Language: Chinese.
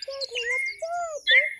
这里，这里。